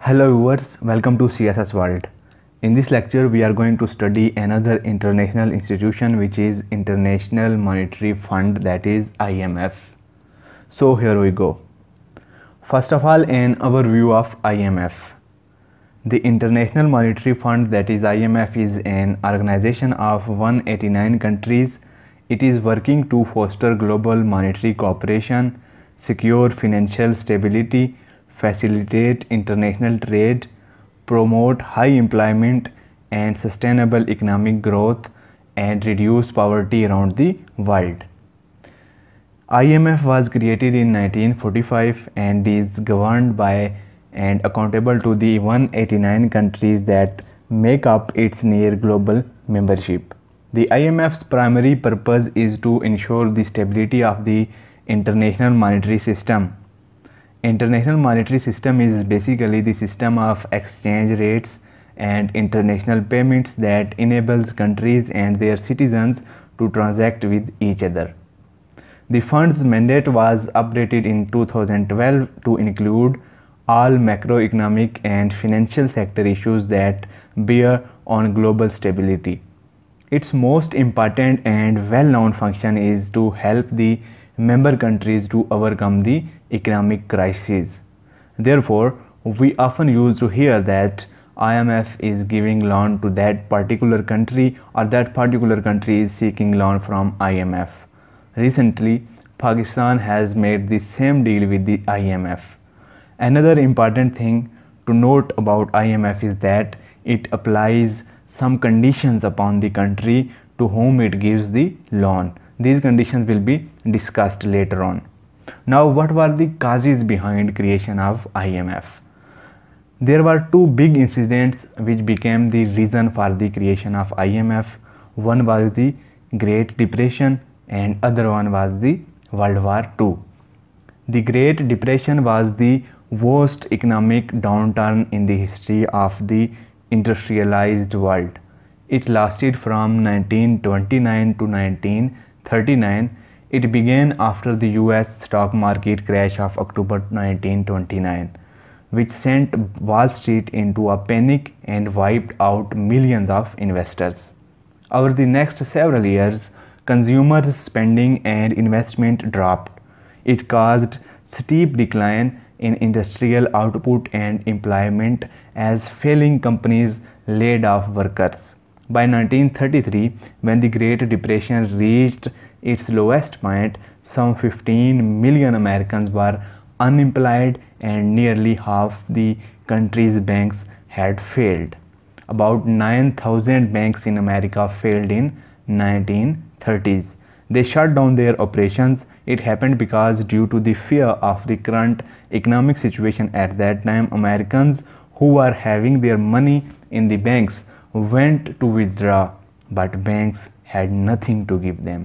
Hello viewers, welcome to CSS World. In this lecture, we are going to study another international institution which is International Monetary Fund that is IMF. So here we go. First of all, an overview of IMF. The International Monetary Fund that is IMF is an organization of 189 countries. It is working to foster global monetary cooperation, secure financial stability facilitate international trade, promote high employment and sustainable economic growth and reduce poverty around the world. IMF was created in 1945 and is governed by and accountable to the 189 countries that make up its near global membership. The IMF's primary purpose is to ensure the stability of the international monetary system international monetary system is basically the system of exchange rates and international payments that enables countries and their citizens to transact with each other. The fund's mandate was updated in 2012 to include all macroeconomic and financial sector issues that bear on global stability. Its most important and well-known function is to help the member countries to overcome the economic crisis. Therefore, we often used to hear that IMF is giving loan to that particular country or that particular country is seeking loan from IMF. Recently, Pakistan has made the same deal with the IMF. Another important thing to note about IMF is that it applies some conditions upon the country to whom it gives the loan. These conditions will be discussed later on. Now what were the causes behind creation of IMF? There were two big incidents which became the reason for the creation of IMF. One was the Great Depression and other one was the World War II. The Great Depression was the worst economic downturn in the history of the industrialized world. It lasted from 1929 to 19 39. it began after the US stock market crash of October 1929, which sent Wall Street into a panic and wiped out millions of investors. Over the next several years, consumer spending and investment dropped. It caused steep decline in industrial output and employment as failing companies laid off workers. By 1933, when the Great Depression reached its lowest point, some 15 million Americans were unemployed and nearly half the country's banks had failed. About 9,000 banks in America failed in 1930s. They shut down their operations. It happened because due to the fear of the current economic situation at that time, Americans who were having their money in the banks went to withdraw but banks had nothing to give them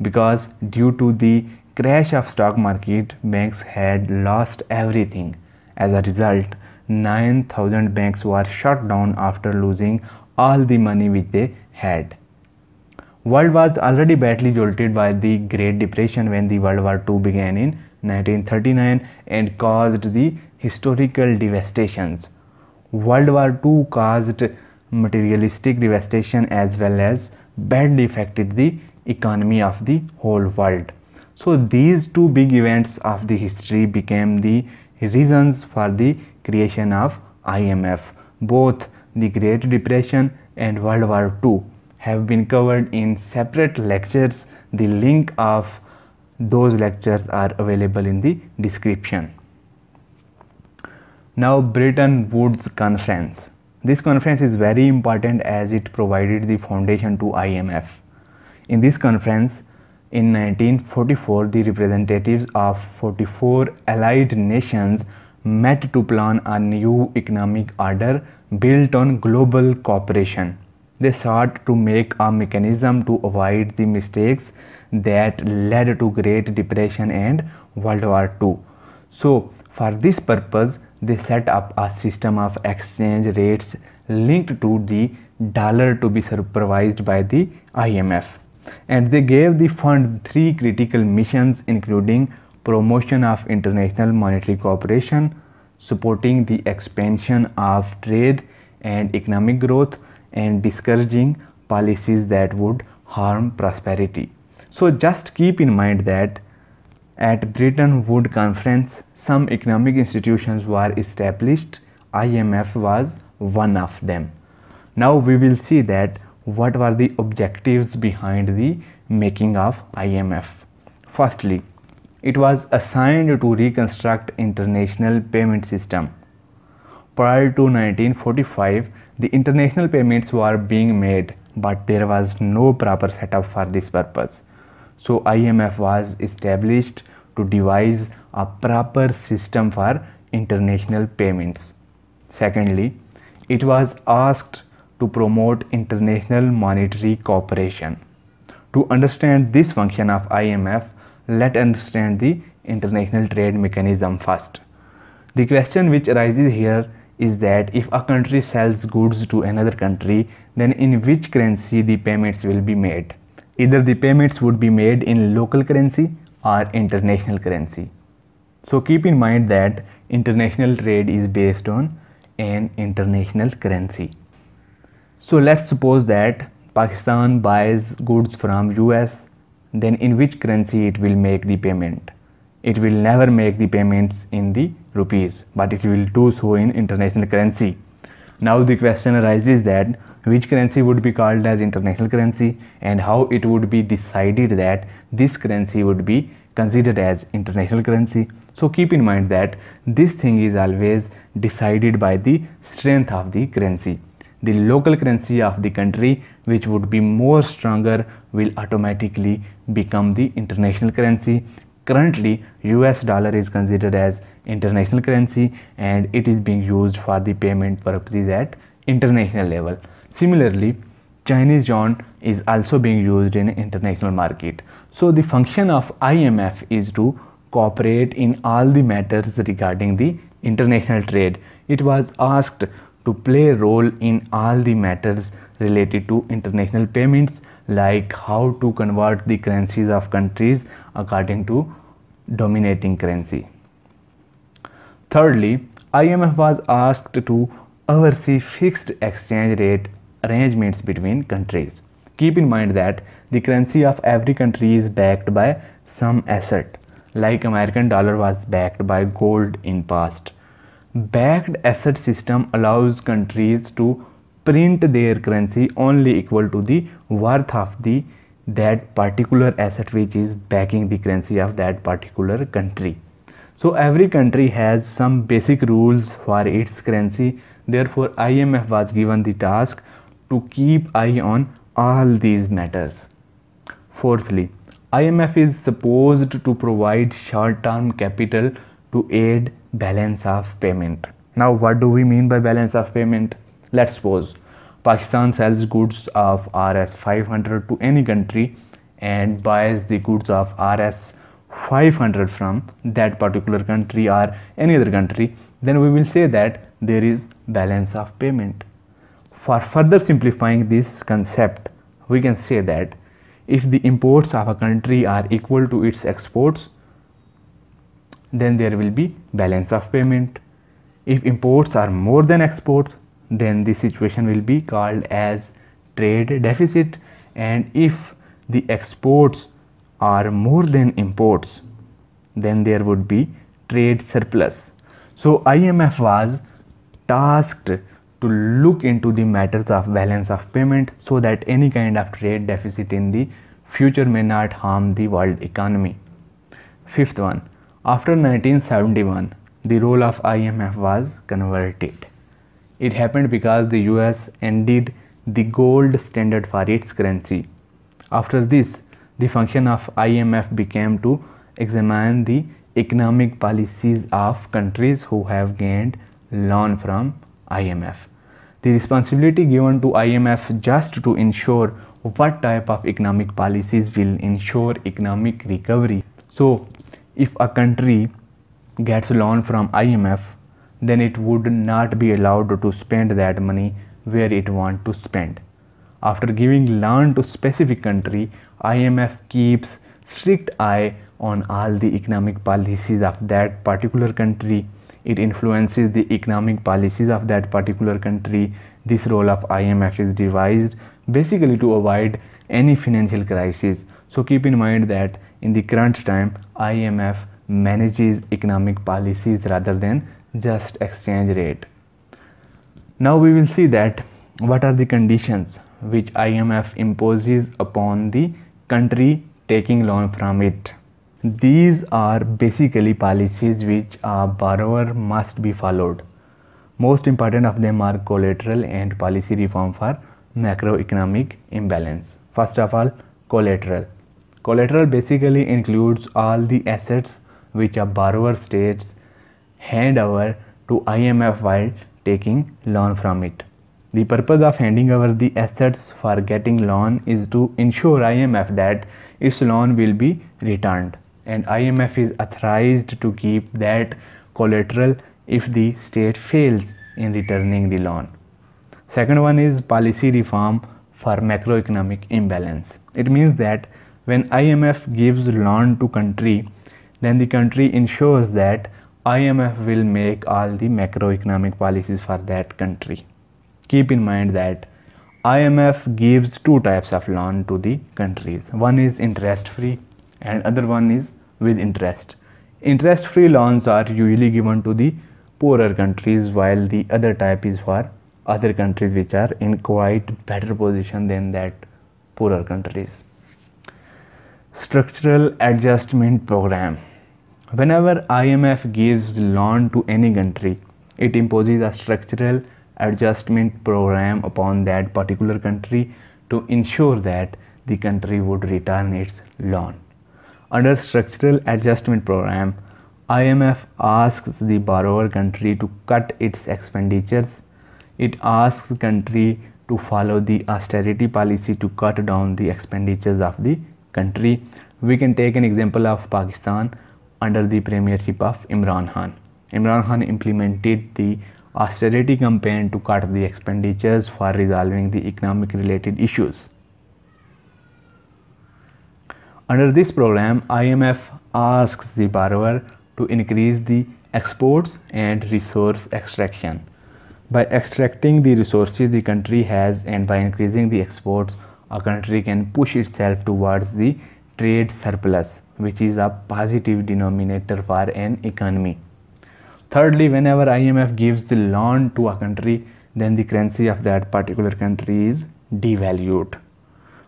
because due to the crash of stock market banks had lost everything as a result 9000 banks were shut down after losing all the money which they had world was already badly jolted by the great depression when the world war ii began in 1939 and caused the historical devastations world war ii caused materialistic devastation as well as badly affected the economy of the whole world. So these two big events of the history became the reasons for the creation of IMF. Both the Great Depression and World War II have been covered in separate lectures. The link of those lectures are available in the description. Now Bretton Woods Conference. This conference is very important as it provided the foundation to IMF. In this conference, in 1944, the representatives of 44 allied nations met to plan a new economic order built on global cooperation. They sought to make a mechanism to avoid the mistakes that led to Great Depression and World War II. So, for this purpose, they set up a system of exchange rates linked to the dollar to be supervised by the IMF. And they gave the fund three critical missions including promotion of international monetary cooperation, supporting the expansion of trade and economic growth and discouraging policies that would harm prosperity. So just keep in mind that at Bretton Woods conference, some economic institutions were established. IMF was one of them. Now we will see that what were the objectives behind the making of IMF. Firstly, it was assigned to reconstruct international payment system. Prior to 1945, the international payments were being made, but there was no proper setup for this purpose. So IMF was established to devise a proper system for international payments. Secondly, it was asked to promote international monetary cooperation. To understand this function of IMF, let understand the international trade mechanism first. The question which arises here is that if a country sells goods to another country, then in which currency the payments will be made. Either the payments would be made in local currency or international currency. So keep in mind that international trade is based on an international currency. So let's suppose that Pakistan buys goods from US, then in which currency it will make the payment? It will never make the payments in the rupees, but it will do so in international currency. Now the question arises that which currency would be called as international currency and how it would be decided that this currency would be considered as international currency. So keep in mind that this thing is always decided by the strength of the currency. The local currency of the country which would be more stronger will automatically become the international currency. Currently US dollar is considered as international currency and it is being used for the payment purposes at international level. Similarly, Chinese yuan is also being used in international market. So the function of IMF is to cooperate in all the matters regarding the international trade. It was asked to play a role in all the matters related to international payments like how to convert the currencies of countries according to dominating currency. Thirdly, IMF was asked to oversee fixed exchange rate arrangements between countries. Keep in mind that the currency of every country is backed by some asset like American dollar was backed by gold in past. Backed asset system allows countries to print their currency only equal to the worth of the that particular asset which is backing the currency of that particular country. So every country has some basic rules for its currency. Therefore IMF was given the task to keep eye on all these matters. Fourthly, IMF is supposed to provide short-term capital to aid balance of payment. Now what do we mean by balance of payment? Let's suppose Pakistan sells goods of Rs 500 to any country and buys the goods of Rs 500 from that particular country or any other country then we will say that there is balance of payment for further simplifying this concept, we can say that if the imports of a country are equal to its exports, then there will be balance of payment. If imports are more than exports, then the situation will be called as trade deficit and if the exports are more than imports, then there would be trade surplus. So IMF was tasked to look into the matters of balance of payment so that any kind of trade deficit in the future may not harm the world economy. Fifth one, after 1971, the role of IMF was converted. It happened because the US ended the gold standard for its currency. After this, the function of IMF became to examine the economic policies of countries who have gained loan from IMF. The responsibility given to IMF just to ensure what type of economic policies will ensure economic recovery. So if a country gets loan from IMF, then it would not be allowed to spend that money where it want to spend. After giving loan to specific country, IMF keeps strict eye on all the economic policies of that particular country it influences the economic policies of that particular country. This role of IMF is devised basically to avoid any financial crisis. So keep in mind that in the current time, IMF manages economic policies rather than just exchange rate. Now we will see that what are the conditions which IMF imposes upon the country taking loan from it. These are basically policies which a borrower must be followed. Most important of them are collateral and policy reform for macroeconomic imbalance. First of all, collateral. Collateral basically includes all the assets which a borrower states hand over to IMF while taking loan from it. The purpose of handing over the assets for getting loan is to ensure IMF that its loan will be returned and IMF is authorized to keep that collateral if the state fails in returning the loan. Second one is policy reform for macroeconomic imbalance. It means that when IMF gives loan to country, then the country ensures that IMF will make all the macroeconomic policies for that country. Keep in mind that IMF gives two types of loan to the countries. One is interest free and other one is with interest. Interest free loans are usually given to the poorer countries while the other type is for other countries which are in quite better position than that poorer countries. Structural Adjustment Program Whenever IMF gives loan to any country, it imposes a structural adjustment program upon that particular country to ensure that the country would return its loan. Under structural adjustment program, IMF asks the borrower country to cut its expenditures. It asks country to follow the austerity policy to cut down the expenditures of the country. We can take an example of Pakistan under the premiership of Imran Khan. Imran Khan implemented the austerity campaign to cut the expenditures for resolving the economic related issues. Under this program, IMF asks the borrower to increase the exports and resource extraction. By extracting the resources the country has and by increasing the exports, a country can push itself towards the trade surplus, which is a positive denominator for an economy. Thirdly, whenever IMF gives the loan to a country, then the currency of that particular country is devalued.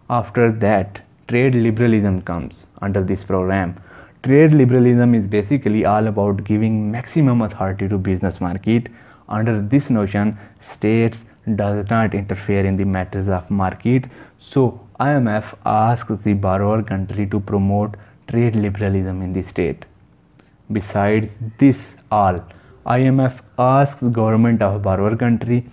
After that, trade liberalism comes under this program. Trade liberalism is basically all about giving maximum authority to business market. Under this notion, states does not interfere in the matters of market. So IMF asks the borrower country to promote trade liberalism in the state. Besides this all, IMF asks government of borrower country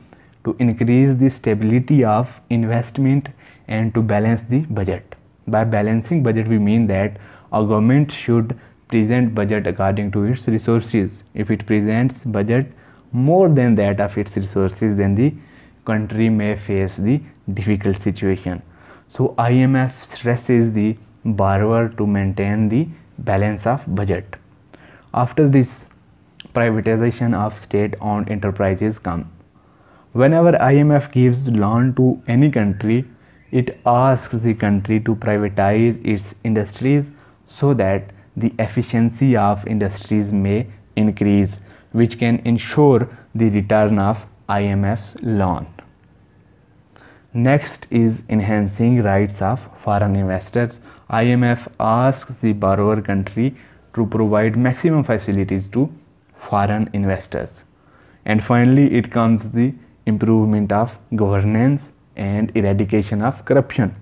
to increase the stability of investment and to balance the budget. By balancing budget, we mean that a government should present budget according to its resources. If it presents budget more than that of its resources, then the country may face the difficult situation. So IMF stresses the borrower to maintain the balance of budget. After this, privatization of state-owned enterprises come. Whenever IMF gives loan to any country, it asks the country to privatize its industries so that the efficiency of industries may increase, which can ensure the return of IMF's loan. Next is enhancing rights of foreign investors. IMF asks the borrower country to provide maximum facilities to foreign investors. And finally, it comes the improvement of governance and eradication of corruption.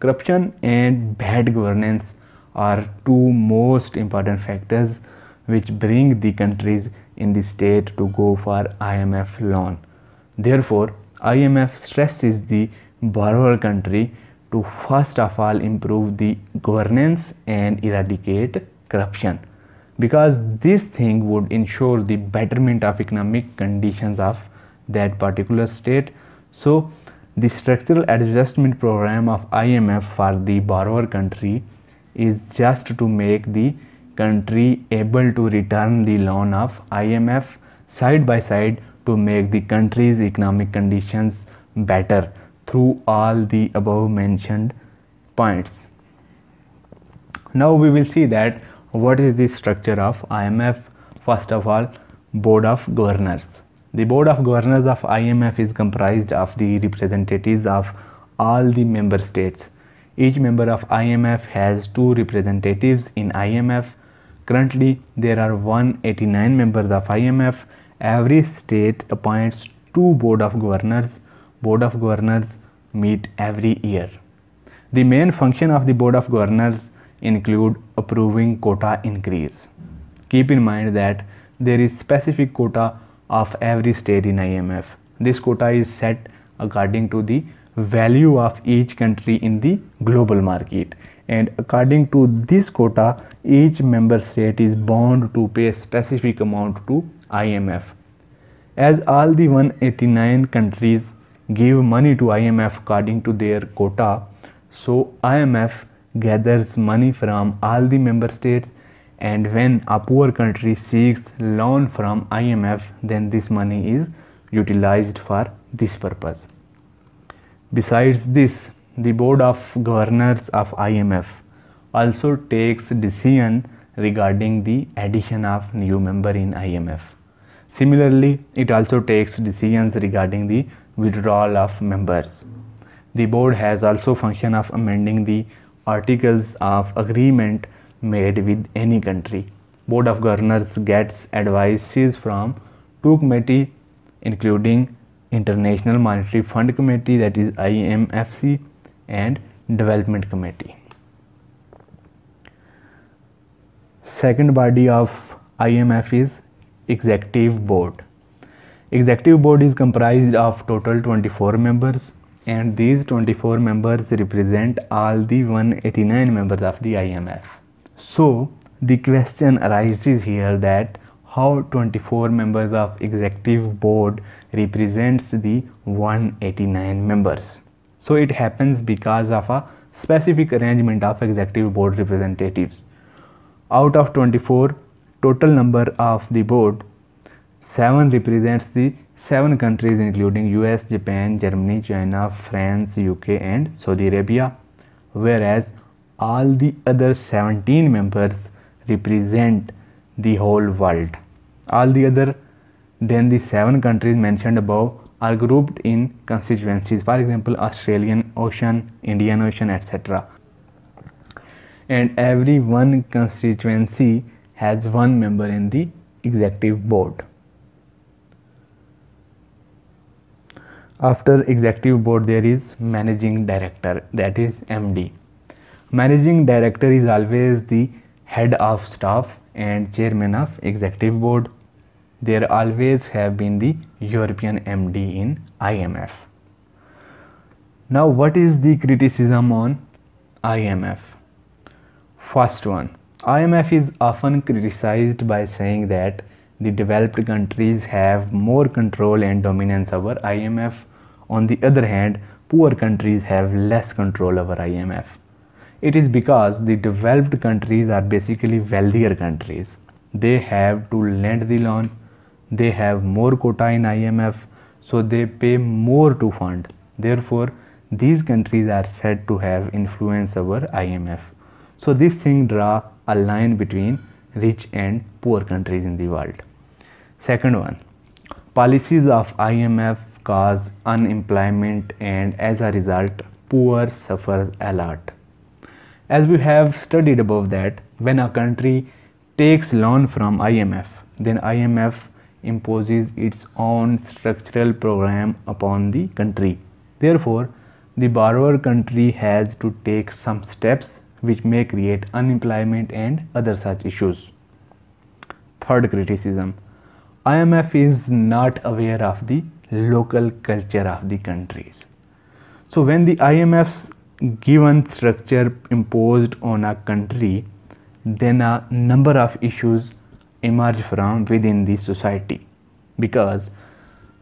Corruption and bad governance are two most important factors which bring the countries in the state to go for IMF loan. Therefore, IMF stresses the borrower country to first of all improve the governance and eradicate corruption because this thing would ensure the betterment of economic conditions of that particular state so the structural adjustment program of IMF for the borrower country is just to make the country able to return the loan of IMF side by side to make the country's economic conditions better through all the above mentioned points. Now we will see that what is the structure of IMF first of all board of governors the Board of Governors of IMF is comprised of the representatives of all the member states. Each member of IMF has two representatives in IMF. Currently, there are 189 members of IMF. Every state appoints two Board of Governors. Board of Governors meet every year. The main function of the Board of Governors include approving quota increase. Keep in mind that there is specific quota of every state in IMF. This quota is set according to the value of each country in the global market and according to this quota each member state is bound to pay a specific amount to IMF. As all the 189 countries give money to IMF according to their quota so IMF gathers money from all the member states and when a poor country seeks loan from IMF then this money is utilized for this purpose. Besides this, the board of governors of IMF also takes decision regarding the addition of new member in IMF. Similarly, it also takes decisions regarding the withdrawal of members. The board has also function of amending the articles of agreement made with any country. Board of Governors gets advices from two committees including International Monetary Fund Committee that is IMFC and Development Committee. Second body of IMF is Executive Board. Executive Board is comprised of total 24 members and these 24 members represent all the 189 members of the IMF. So the question arises here that how 24 members of executive board represents the 189 members. So it happens because of a specific arrangement of executive board representatives. Out of 24 total number of the board, 7 represents the 7 countries including US, Japan, Germany, China, France, UK and Saudi Arabia whereas all the other 17 members represent the whole world. All the other then the seven countries mentioned above are grouped in constituencies for example Australian Ocean, Indian Ocean etc. And every one constituency has one member in the executive board. After executive board there is managing director that is MD managing director is always the head of staff and chairman of executive board there always have been the european md in imf now what is the criticism on imf first one imf is often criticized by saying that the developed countries have more control and dominance over imf on the other hand poor countries have less control over imf it is because the developed countries are basically wealthier countries they have to lend the loan they have more quota in imf so they pay more to fund therefore these countries are said to have influence over imf so this thing draw a line between rich and poor countries in the world second one policies of imf cause unemployment and as a result poor suffer a lot as we have studied above that, when a country takes loan from IMF, then IMF imposes its own structural program upon the country. Therefore, the borrower country has to take some steps which may create unemployment and other such issues. Third criticism IMF is not aware of the local culture of the countries. So, when the IMF's given structure imposed on a country, then a number of issues emerge from within the society because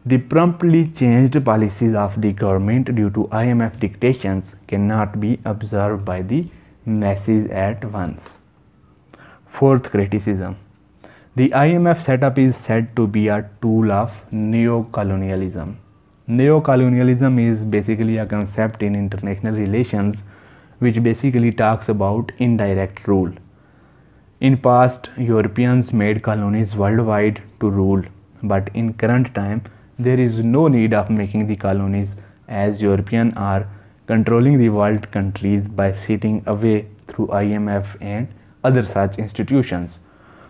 the promptly changed policies of the government due to IMF dictations cannot be observed by the masses at once. Fourth criticism The IMF setup is said to be a tool of neo colonialism Neocolonialism is basically a concept in international relations which basically talks about indirect rule. In past, Europeans made colonies worldwide to rule, but in current time, there is no need of making the colonies as European are controlling the world countries by sitting away through IMF and other such institutions.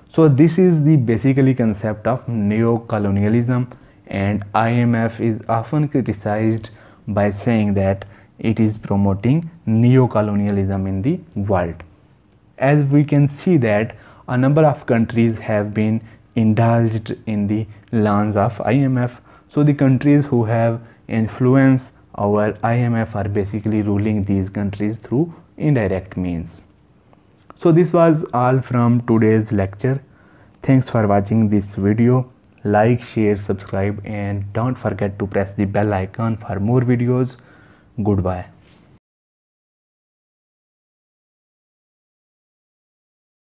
So this is the basically concept of neo-colonialism and IMF is often criticized by saying that it is promoting neo-colonialism in the world. As we can see that a number of countries have been indulged in the lands of IMF. So the countries who have influence over IMF are basically ruling these countries through indirect means. So this was all from today's lecture. Thanks for watching this video like share subscribe and don't forget to press the bell icon for more videos goodbye